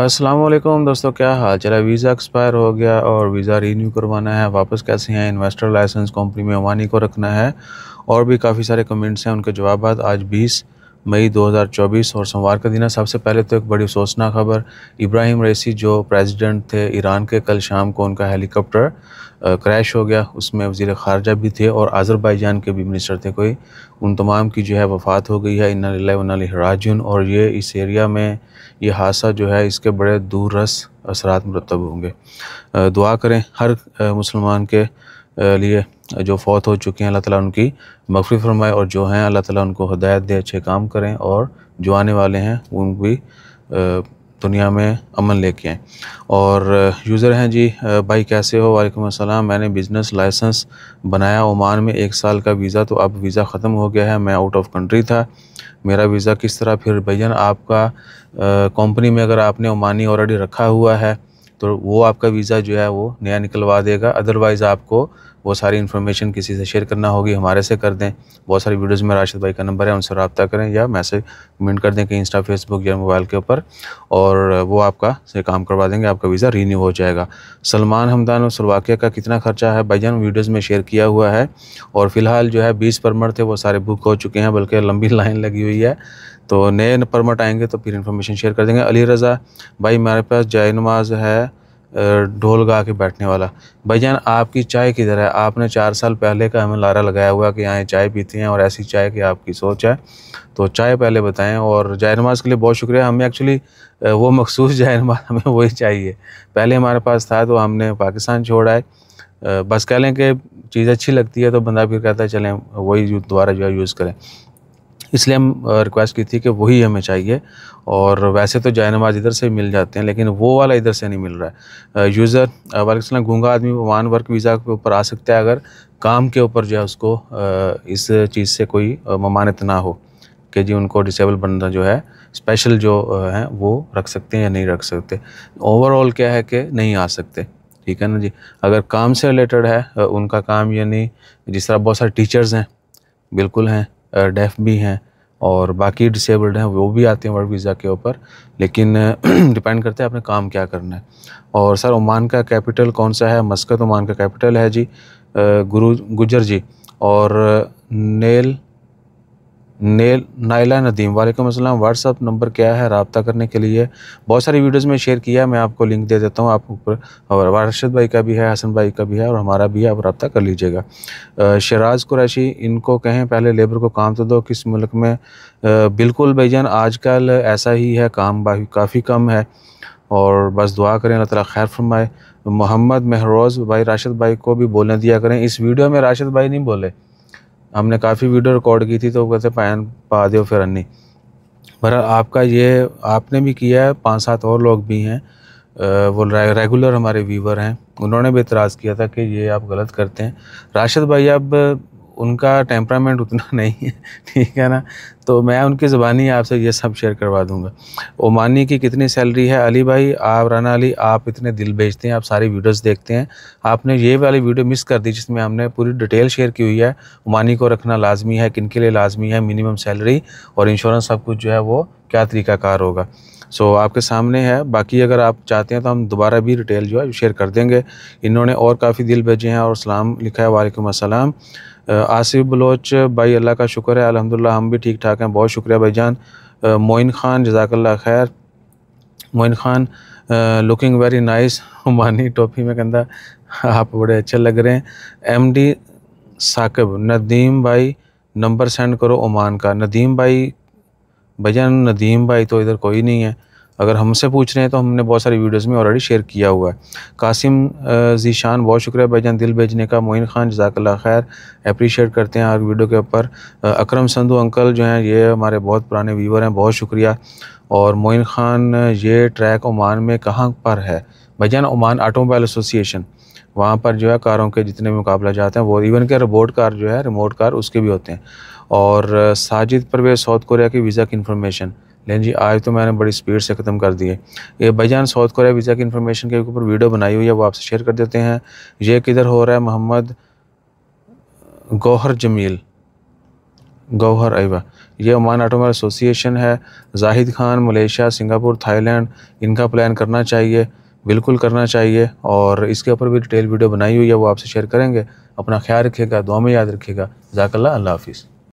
السلام علیکم دوستو کیا حال چلے ویزا ایکسپائر ہو گیا اور ویزا رینیو کروانا ہے واپس کیسے ہیں انویسٹر لائسنس کمپنی میں عوانی کو رکھنا ہے اور بھی کافی سارے کمنٹس ہیں ان کے جوابات آج بیس مئی دو ہزار چوبیس اور سوموار کا دن ہے سب سے پہلے تو ایک بڑی افسوسناک خبر ابراہیم ریسی جو پریزیڈنٹ تھے ایران کے کل شام کو ان کا ہیلی کاپٹر کریش ہو گیا اس میں وزیر خارجہ بھی تھے اور آذربائی جان کے بھی منسٹر تھے کوئی ان تمام کی جو ہے وفات ہو گئی ہے ون علیہ راجن اور یہ اس ایریا میں یہ حادثہ جو ہے اس کے بڑے دور رس اثرات مرتب ہوں گے دعا کریں ہر مسلمان کے لیے جو فوت ہو چکے ہیں اللہ تعالیٰ ان کی مغفی فرمائے اور جو ہیں اللہ تعالیٰ ان کو ہدایت دے اچھے کام کریں اور جو آنے والے ہیں ان بھی دنیا میں امن لے کے اور یوزر ہیں جی بھائی کیسے ہو وعلیکم السلام میں نے بزنس لائسنس بنایا عمان میں ایک سال کا ویزا تو اب ویزا ختم ہو گیا ہے میں آؤٹ آف کنٹری تھا میرا ویزا کس طرح پھر بھیا آپ کا کمپنی میں اگر آپ نے عمانی آلریڈی رکھا ہوا ہے تو وہ آپ کا ویزا جو ہے وہ نیا نکلوا دے گا ادروائز آپ کو وہ ساری انفارمیشن کسی سے شیئر کرنا ہوگی ہمارے سے کر دیں بہت ساری ویڈیوز میں راشد بھائی کا نمبر ہے ان سے رابطہ کریں یا میسج کمنٹ کر دیں کہ انسٹا فیس بک یا موبائل کے اوپر اور وہ آپ کا سے کام کروا دیں گے آپ کا ویزا رینیو ہو جائے گا سلمان ہمدان سلواکیہ کا کتنا خرچہ ہے بھائی جان ویڈیوز میں شیئر کیا ہوا ہے اور فی الحال جو ہے بیس پرمٹ تھے وہ سارے بک ہو چکے ہیں بلکہ لمبی لائن لگی ہوئی ہے تو نئے پرمٹ آئیں گے تو پھر انفارمیشن شیئر کر دیں گے علی رضا بھائی ہمارے پاس جائے نماز ہے ڈھول گا کے بیٹھنے والا بھائی جان آپ کی چائے کدھر ہے آپ نے چار سال پہلے کا ہمیں لارا لگایا ہوا کہ یہاں چائے پیتے ہیں اور ایسی چائے کہ آپ کی سوچ ہے تو چائے پہلے بتائیں اور جائے نماز کے لیے بہت شکریہ ہمیں ایکچولی وہ مخصوص جائے نماز ہمیں وہی چاہیے پہلے ہمارے پاس تھا تو ہم نے پاکستان چھوڑا ہے بس کہہ لیں کہ چیز اچھی لگتی ہے تو بندہ پھر کہتا ہے چلیں وہی دوبارہ جو ہے یوز کریں اس لیے ہم ریکویسٹ کی تھی کہ وہی ہمیں چاہیے اور ویسے تو جائے نماز ادھر سے مل جاتے ہیں لیکن وہ والا ادھر سے نہیں مل رہا ہے یوزر السلام گونگا آدمی وان ورک ویزا کے اوپر آ سکتا ہے اگر کام کے اوپر جو ہے اس کو اس چیز سے کوئی ممانت نہ ہو کہ جی ان کو ڈسیبل بندہ جو ہے اسپیشل جو ہیں وہ رکھ سکتے ہیں یا نہیں رکھ سکتے اوور آل کیا ہے کہ نہیں آ سکتے ٹھیک ہے نا جی اگر کام سے ریلیٹڈ ہے ان کا کام یعنی جس طرح بہت سارے ٹیچرز ہیں بالکل ہیں ڈیف بھی ہیں اور باقی ڈسیبلڈ ہیں وہ بھی آتے ہیں ورک ویزا کے اوپر لیکن ڈپینڈ کرتے ہیں اپنے کام کیا کرنا ہے اور سر عمان کا کیپٹل کون سا ہے مسکت عمان کا کیپٹل ہے جی گرو گجر جی اور نیل نیل نائلہ ندیم وعلیکم السلام اپ نمبر کیا ہے رابطہ کرنے کے لیے بہت ساری ویڈیوز میں شیئر کیا میں آپ کو لنک دے دیتا ہوں آپ اور وارشد بھائی کا بھی ہے حسن بھائی کا بھی ہے اور ہمارا بھی ہے آپ رابطہ کر لیجیے گا شراز قریشی ان کو کہیں پہلے لیبر کو کام تو دو کس ملک میں بالکل بھائی جان آج کل ایسا ہی ہے کام کافی کم ہے اور بس دعا کریں اللہ تعالیٰ خیر فرمائے محمد مہروز بھائی راشد بھائی کو بھی بولنے دیا کریں اس ویڈیو میں راشد بھائی نہیں بولے ہم نے کافی ویڈیو ریکارڈ کی تھی تو کیسے پین پا دیو پھر انی پر آپ کا یہ آپ نے بھی کیا ہے پانچ سات اور لوگ بھی ہیں وہ ریگولر ہمارے ویور ہیں انہوں نے بھی اعتراض کیا تھا کہ یہ آپ غلط کرتے ہیں راشد بھائی اب ان کا ٹیمپرامنٹ اتنا نہیں ہے ٹھیک ہے نا تو میں ان کی زبانی آپ سے یہ سب شیئر کروا دوں گا عمانی کی کتنی سیلری ہے علی بھائی آپ رانا علی آپ اتنے دل بھیجتے ہیں آپ ساری ویڈیوز دیکھتے ہیں آپ نے یہ والی ویڈیو مس کر دی جس میں ہم نے پوری ڈیٹیل شیئر کی ہوئی ہے عمانی کو رکھنا لازمی ہے کن کے لیے لازمی ہے منیمم سیلری اور انشورنس سب کچھ جو ہے وہ کیا طریقہ کار ہوگا سو آپ کے سامنے ہے باقی اگر آپ چاہتے ہیں تو ہم دوبارہ بھی ڈیٹیل جو ہے شیئر کر دیں گے انہوں نے اور کافی دل بھیجے ہیں اور اسلام لکھا ہے وعلیکم السلام آصف بلوچ بھائی اللہ کا شکر ہے الحمدللہ ہم بھی ٹھیک ٹھاک ہیں بہت شکریہ بھائی جان معین خان جزاک اللہ خیر Moin Khan looking very nice Mani ٹوپی میں کندھا آپ بڑے اچھے لگ رہے ہیں ایم ڈی ثاقب ندیم بھائی نمبر سینڈ کرو عمان کا ندیم بھائی بھجن ندیم بھائی تو ادھر کوئی نہیں ہے اگر ہم سے پوچھ رہے ہیں تو ہم نے بہت ساری ویڈیوز میں آلریڈی شیئر کیا ہوا ہے قاسم ذیشان بہت شکریہ جان دل بھیجنے کا معین خان جزاک اللہ خیر اپریشیٹ کرتے ہیں ہر ویڈیو کے اوپر اکرم سندھو انکل جو ہیں یہ ہمارے بہت پرانے ویور ہیں بہت شکریہ اور معین خان یہ ٹریک عمان میں کہاں پر ہے جان عمان آٹو موبائل ایسوسی وہاں پر جو ہے کاروں کے جتنے بھی مقابلہ جاتے ہیں وہ ایون کہ ربوٹ کار جو ہے ریموٹ کار اس کے بھی ہوتے ہیں اور ساجد پرویز ساؤتھ کوریا کی ویزا کی انفارمیشن لین جی آج تو میں نے بڑی سپیڈ سے ختم کر دی ہے یہ بھائی جان ساؤتھ کوریا ویزا کی انفارمیشن کے اوپر ویڈیو بنائی ہوئی ہے وہ آپ سے شیئر کر دیتے ہیں یہ کدھر ہو رہا ہے محمد گوہر جمیل گوہر ایوا یہ عمان آٹو ایسوسیشن ہے Zahid Khan Malaysia Singapore Thailand ان کا پلان کرنا چاہیے بالکل کرنا چاہیے اور اس کے اوپر بھی ڈیٹیل ویڈیو بنائی ہوئی ہے وہ آپ سے شیئر کریں گے اپنا خیال رکھے گا دعا میں یاد رکھیے گا ذاکر اللہ اللہ حافظ